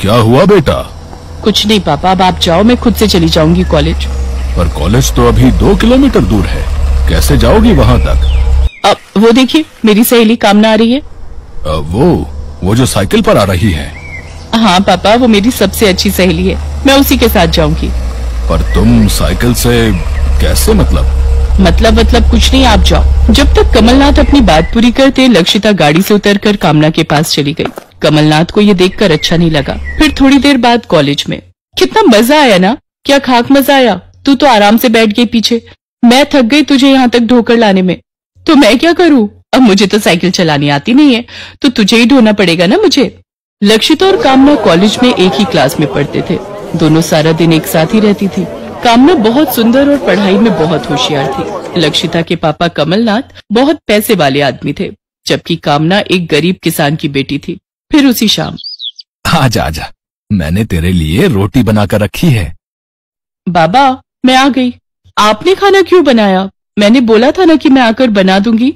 क्या हुआ बेटा कुछ नहीं पापा अब आप जाओ मैं खुद से चली जाऊंगी कॉलेज पर कॉलेज तो अभी दो किलोमीटर दूर है कैसे जाओगी वहाँ तक अब वो देखिए मेरी सहेली कामना आ रही है अब वो वो जो साइकिल पर आ रही है हाँ पापा वो मेरी सबसे अच्छी सहेली है मैं उसी के साथ जाऊंगी पर तुम साइकिल से कैसे मतलब मतलब मतलब कुछ नहीं आप जाओ जब तक कमलनाथ अपनी बात पूरी करते लक्षिता गाड़ी से उतरकर कामना के पास चली गई कमलनाथ को ये देखकर अच्छा नहीं लगा फिर थोड़ी देर बाद कॉलेज में कितना मजा आया ना क्या खाक मजा आया तू तो आराम से बैठ गई पीछे मैं थक गई तुझे यहाँ तक ढोकर लाने में तो मैं क्या करूँ अब मुझे तो साइकिल चलानी आती नहीं है तो तुझे ही ढोना पड़ेगा ना मुझे लक्षित और कामना कॉलेज में एक ही क्लास में पढ़ते थे दोनों सारा दिन एक साथ ही रहती थी कामना बहुत सुंदर और पढ़ाई में बहुत होशियार थी लक्षिता के पापा कमलनाथ बहुत पैसे वाले आदमी थे जबकि कामना एक गरीब किसान की बेटी थी फिर उसी शाम आ जा मैंने तेरे लिए रोटी बनाकर रखी है बाबा मैं आ गई आपने खाना क्यों बनाया मैंने बोला था ना कि मैं आकर बना दूंगी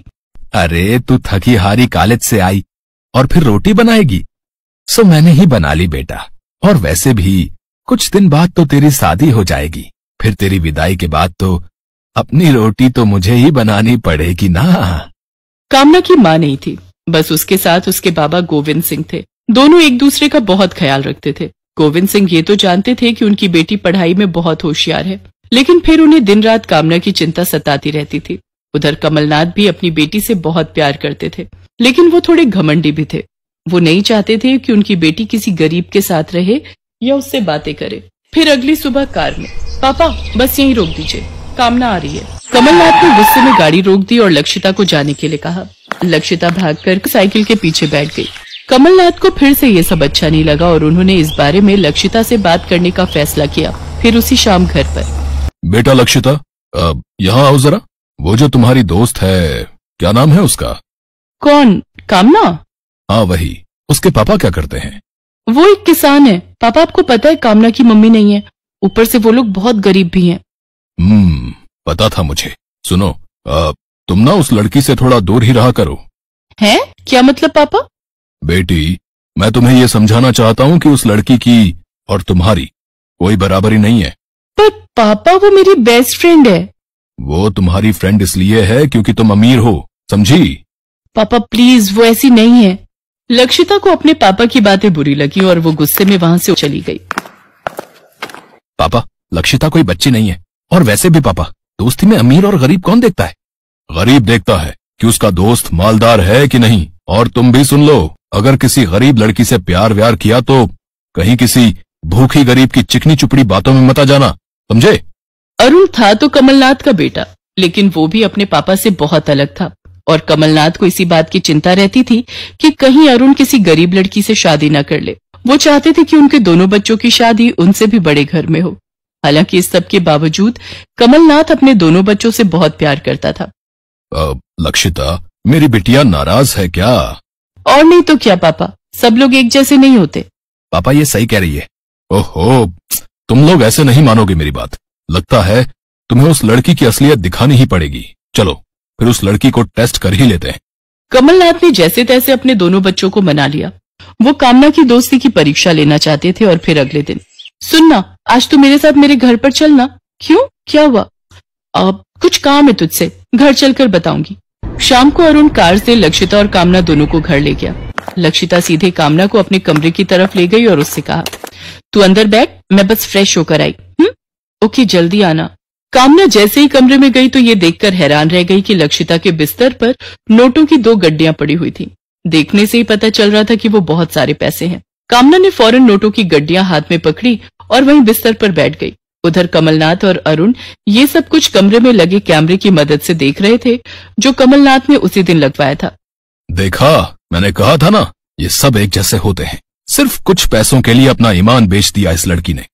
अरे तू थकी हारी कॉलेज से आई और फिर रोटी बनाएगी सो मैंने ही बना ली बेटा और वैसे भी कुछ दिन बाद तो तेरी शादी हो जाएगी फिर तेरी विदाई के बाद तो अपनी रोटी तो मुझे ही बनानी पड़ेगी ना कामना की मां नहीं थी बस उसके साथ उसके बाबा गोविंद सिंह थे दोनों एक दूसरे का बहुत ख्याल रखते थे गोविंद सिंह ये तो जानते थे कि उनकी बेटी पढ़ाई में बहुत होशियार है लेकिन फिर उन्हें दिन रात कामना की चिंता सताती रहती थी उधर कमलनाथ भी अपनी बेटी से बहुत प्यार करते थे लेकिन वो थोड़े घमंडी भी थे वो नहीं चाहते थे कि उनकी बेटी किसी गरीब के साथ रहे या उससे बातें करे फिर अगली सुबह कार में पापा बस यही रोक दीजिए कामना आ रही है कमलनाथ ने गुस्से में गाड़ी रोक दी और लक्षिता को जाने के लिए कहा लक्षिता भाग कर साइकिल के पीछे बैठ गई कमलनाथ को फिर से ये सब अच्छा नहीं लगा और उन्होंने इस बारे में लक्षिता से बात करने का फैसला किया फिर उसी शाम घर पर बेटा लक्षिता यहाँ आओ जरा वो जो तुम्हारी दोस्त है क्या नाम है उसका कौन कामना हाँ वही उसके पापा क्या करते हैं वो एक किसान है पापा आपको पता है कामना की मम्मी नहीं है ऊपर से वो लोग बहुत गरीब भी हैं। हम्म पता था मुझे सुनो आ, तुम ना उस लड़की से थोड़ा दूर ही रहा करो है क्या मतलब पापा बेटी मैं तुम्हें यह समझाना चाहता हूँ कि उस लड़की की और तुम्हारी कोई बराबरी नहीं है पर पापा वो मेरी बेस्ट फ्रेंड है वो तुम्हारी फ्रेंड इसलिए है क्योंकि तुम अमीर हो समझी पापा प्लीज वो ऐसी नहीं है लक्षिता को अपने पापा की बातें बुरी लगी और वो गुस्से में वहाँ से चली गई पापा लक्षिता कोई बच्ची नहीं है और वैसे भी पापा दोस्ती में अमीर और गरीब कौन देखता है गरीब देखता है कि उसका दोस्त मालदार है कि नहीं और तुम भी सुन लो अगर किसी गरीब लड़की से प्यार व्यार किया तो कहीं किसी भूखी गरीब की चिकनी चुपड़ी बातों में मत आ जाना समझे अरुण था तो कमलनाथ का बेटा लेकिन वो भी अपने पापा से बहुत अलग था और कमलनाथ को इसी बात की चिंता रहती थी कि कहीं अरुण किसी गरीब लड़की से शादी न कर ले वो चाहते थे कि उनके दोनों बच्चों की शादी उनसे भी बड़े घर में हो हालांकि इस सब के बावजूद कमलनाथ अपने दोनों बच्चों से बहुत प्यार करता था लक्षिता मेरी बिटिया नाराज है क्या और नहीं तो क्या पापा सब लोग एक जैसे नहीं होते पापा ये सही कह रही है ओहो तुम लोग ऐसे नहीं मानोगे मेरी बात लगता है तुम्हें उस लड़की की असलियत दिखानी ही पड़ेगी चलो फिर उस लड़की को टेस्ट कर ही लेते हैं कमलनाथ ने जैसे तैसे अपने दोनों बच्चों को मना लिया वो कामना की दोस्ती की परीक्षा लेना चाहते थे और फिर अगले दिन सुनना आज तू मेरे साथ मेरे घर पर चलना क्यों क्या हुआ अब कुछ काम है तुझसे घर चलकर बताऊंगी शाम को अरुण कार से लक्षिता और कामना दोनों को घर ले गया लक्षिता सीधे कामना को अपने कमरे की तरफ ले गई और उससे कहा तू अंदर बैठ मैं बस फ्रेश होकर आई हम्म? ओके जल्दी आना कामना जैसे ही कमरे में गई तो ये देखकर हैरान रह गई कि लक्षिता के बिस्तर पर नोटों की दो गड्डियां पड़ी हुई थी देखने से ही पता चल रहा था कि वो बहुत सारे पैसे हैं कामना ने फौरन नोटों की गड्डियां हाथ में पकड़ी और वहीं बिस्तर पर बैठ गई उधर कमलनाथ और अरुण ये सब कुछ कमरे में लगे कैमरे की मदद से देख रहे थे जो कमलनाथ ने उसी दिन लगवाया था देखा मैंने कहा था ना ये सब एक जैसे होते हैं सिर्फ कुछ पैसों के लिए अपना ईमान बेच दिया इस लड़की ने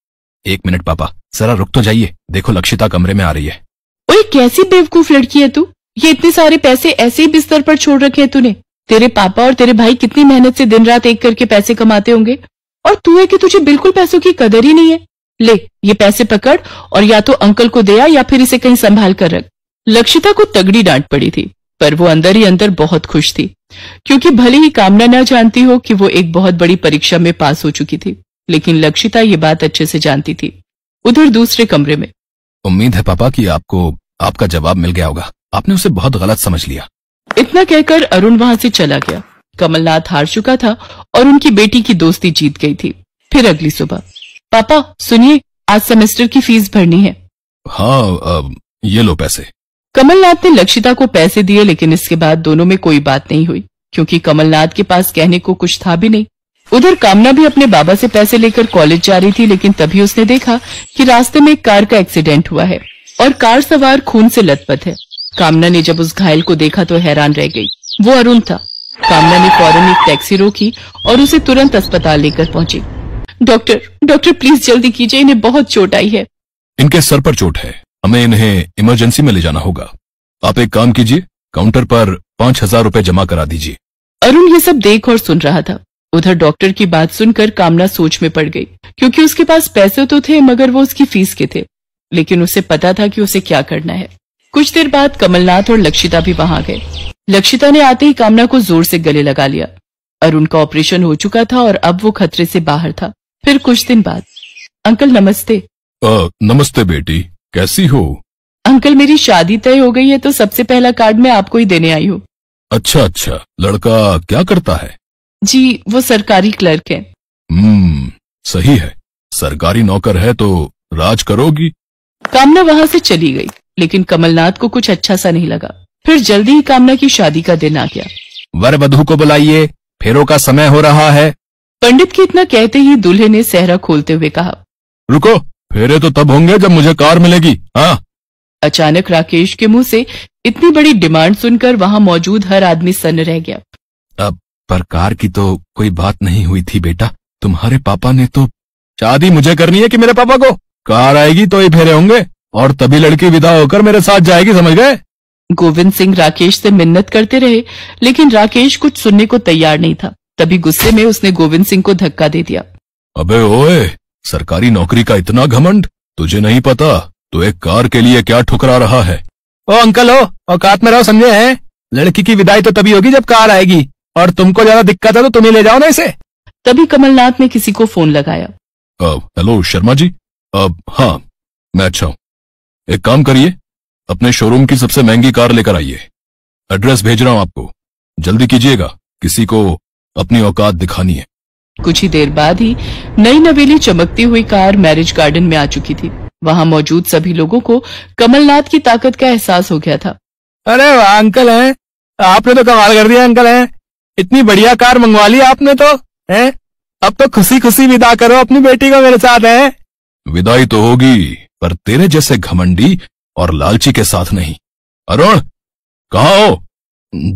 एक मिनट पापा जरा रुक तो जाइए देखो लक्षिता कमरे में आ रही है ओए कैसी बेवकूफ लड़की है तू ये इतने सारे पैसे ऐसे ही बिस्तर पर छोड़ रखे हैं तूने तेरे पापा और तेरे भाई कितनी मेहनत से दिन रात एक करके पैसे कमाते होंगे और तू है कि तुझे बिल्कुल पैसों की कदर ही नहीं है ले ये पैसे पकड़ और या तो अंकल को दिया या फिर इसे कहीं संभाल कर रख लक्षिता को तगड़ी डांट पड़ी थी पर वो अंदर ही अंदर बहुत खुश थी क्योंकि भले ही कामना न जानती हो कि वो एक बहुत बड़ी परीक्षा में पास हो चुकी थी लेकिन लक्षिता ये बात अच्छे से जानती थी उधर दूसरे कमरे में उम्मीद है पापा कि आपको आपका जवाब मिल गया होगा आपने उसे बहुत गलत समझ लिया इतना कहकर अरुण वहाँ से चला गया कमलनाथ हार चुका था और उनकी बेटी की दोस्ती जीत गई थी फिर अगली सुबह पापा सुनिए आज सेमेस्टर की फीस भरनी है हाँ आ, ये लो पैसे कमलनाथ ने लक्षिता को पैसे दिए लेकिन इसके बाद दोनों में कोई बात नहीं हुई क्योंकि कमलनाथ के पास कहने को कुछ था भी नहीं उधर कामना भी अपने बाबा से पैसे लेकर कॉलेज जा रही थी लेकिन तभी उसने देखा कि रास्ते में एक कार का एक्सीडेंट हुआ है और कार सवार खून से लथपथ है कामना ने जब उस घायल को देखा तो हैरान रह गई वो अरुण था कामना ने फौरन एक टैक्सी रोकी और उसे तुरंत अस्पताल लेकर पहुंची डॉक्टर डॉक्टर प्लीज जल्दी कीजिए इन्हें बहुत चोट आई है इनके सर पर चोट है हमें इन्हें इमरजेंसी में ले जाना होगा आप एक काम कीजिए काउंटर पर पाँच हजार रूपए जमा करा दीजिए अरुण ये सब देख और सुन रहा था उधर डॉक्टर की बात सुनकर कामना सोच में पड़ गई क्योंकि उसके पास पैसे तो थे मगर वो उसकी फीस के थे लेकिन उसे पता था कि उसे क्या करना है कुछ देर बाद कमलनाथ और लक्षिता भी वहां गए लक्षिता ने आते ही कामना को जोर से गले लगा लिया अरुण का ऑपरेशन हो चुका था और अब वो खतरे से बाहर था फिर कुछ दिन बाद अंकल नमस्ते आ, नमस्ते बेटी कैसी हो अंकल मेरी शादी तय हो गई है तो सबसे पहला कार्ड मैं आपको ही देने आई हूँ अच्छा अच्छा लड़का क्या करता है जी वो सरकारी क्लर्क है हम्म सही है सरकारी नौकर है तो राज करोगी कामना वहाँ से चली गई लेकिन कमलनाथ को कुछ अच्छा सा नहीं लगा फिर जल्दी ही कामना की शादी का दिन आ गया वर वधु को बुलाइए फेरों का समय हो रहा है पंडित के इतना कहते ही दूल्हे ने सहरा खोलते हुए कहा रुको फेरे तो तब होंगे जब मुझे कार मिलेगी हाँ अचानक राकेश के मुंह से इतनी बड़ी डिमांड सुनकर वहाँ मौजूद हर आदमी सन्न रह गया अब पर कार की तो कोई बात नहीं हुई थी बेटा तुम्हारे पापा ने तो शादी मुझे करनी है कि मेरे पापा को कार आएगी तो ही फेरे होंगे और तभी लड़की विदा होकर मेरे साथ जाएगी समझ गए गोविंद सिंह राकेश से मिन्नत करते रहे लेकिन राकेश कुछ सुनने को तैयार नहीं था तभी गुस्से में उसने गोविंद सिंह को धक्का दे दिया अबे ओए सरकारी नौकरी का इतना घमंड तुझे नहीं पता तो एक कार के लिए क्या ठुकरा रहा है ओ अंकल हो औकात में रहो समझे हैं लड़की की विदाई तो तभी होगी जब कार आएगी और तुमको ज्यादा दिक्कत है तो तुम्हें ले जाओ ना इसे तभी कमलनाथ ने किसी को फोन लगाया हेलो शर्मा जी अब हाँ मैं अच्छा हूँ एक काम करिए अपने शोरूम की सबसे महंगी कार लेकर आइए एड्रेस भेज रहा हूँ आपको जल्दी कीजिएगा किसी को अपनी औकात दिखानी है कुछ ही देर बाद ही नई नवेली चमकती हुई कार मैरिज गार्डन में आ चुकी थी वहाँ मौजूद सभी लोगों को कमलनाथ की ताकत का एहसास हो गया था अरे अंकल हैं आपने तो कमाल कर दिया अंकल हैं इतनी बढ़िया कार मंगवा ली आपने तो हैं अब तो खुशी खुशी विदा करो अपनी बेटी को मेरे साथ है विदाई तो होगी पर तेरे जैसे घमंडी और लालची के साथ नहीं अरुण कहा हो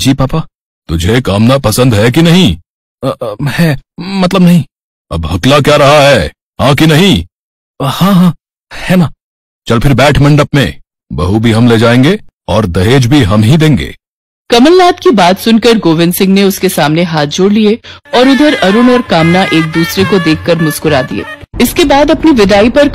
जी पापा तुझे कामना पसंद है कि नहीं आ, आ, है मतलब नहीं अब हकला क्या रहा है हाँ कि नहीं हाँ हाँ है ना चल फिर बैठ मंडप में बहू भी हम ले जाएंगे और दहेज भी हम ही देंगे कमलनाथ की बात सुनकर गोविंद सिंह ने उसके सामने हाथ जोड़ लिए और उधर अरुण और कामना एक दूसरे को देखकर मुस्कुरा दिए इसके बाद अपनी विदाई पर